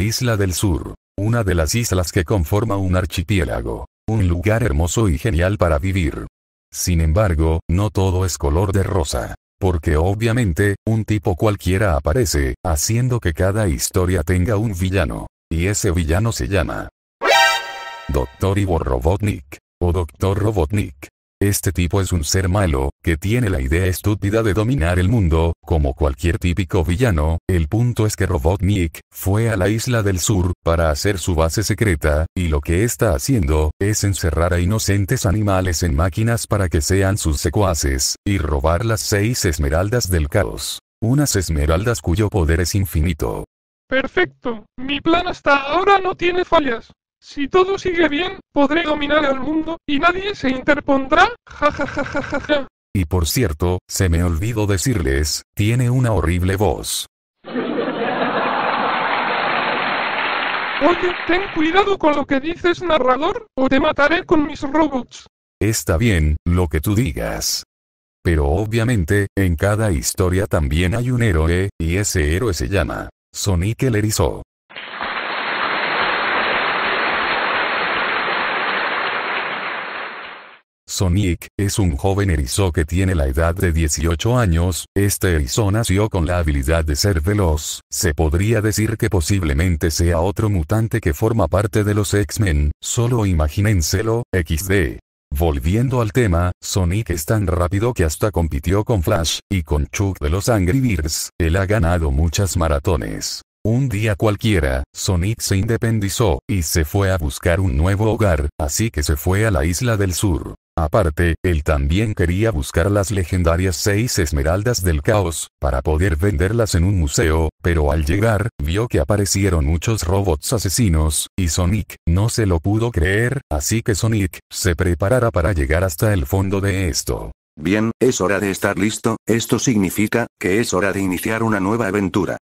isla del sur, una de las islas que conforma un archipiélago, un lugar hermoso y genial para vivir. Sin embargo, no todo es color de rosa. Porque obviamente, un tipo cualquiera aparece, haciendo que cada historia tenga un villano. Y ese villano se llama Doctor Ivo Robotnik, o Doctor Robotnik. Este tipo es un ser malo, que tiene la idea estúpida de dominar el mundo, como cualquier típico villano, el punto es que Robotnik, fue a la isla del sur, para hacer su base secreta, y lo que está haciendo, es encerrar a inocentes animales en máquinas para que sean sus secuaces, y robar las seis esmeraldas del caos. Unas esmeraldas cuyo poder es infinito. Perfecto, mi plan hasta ahora no tiene fallas. Si todo sigue bien, podré dominar al mundo, y nadie se interpondrá, ja ja ja Y por cierto, se me olvidó decirles, tiene una horrible voz. Oye, ten cuidado con lo que dices, narrador, o te mataré con mis robots. Está bien, lo que tú digas. Pero obviamente, en cada historia también hay un héroe, y ese héroe se llama Sonic el Erizo. Sonic, es un joven erizo que tiene la edad de 18 años, este erizo nació con la habilidad de ser veloz, se podría decir que posiblemente sea otro mutante que forma parte de los X-Men, solo imagínenselo, XD. Volviendo al tema, Sonic es tan rápido que hasta compitió con Flash, y con Chuck de los Angry Birds, él ha ganado muchas maratones. Un día cualquiera, Sonic se independizó, y se fue a buscar un nuevo hogar, así que se fue a la isla del sur. Aparte, él también quería buscar las legendarias seis esmeraldas del caos, para poder venderlas en un museo, pero al llegar, vio que aparecieron muchos robots asesinos, y Sonic, no se lo pudo creer, así que Sonic, se preparara para llegar hasta el fondo de esto. Bien, es hora de estar listo, esto significa, que es hora de iniciar una nueva aventura.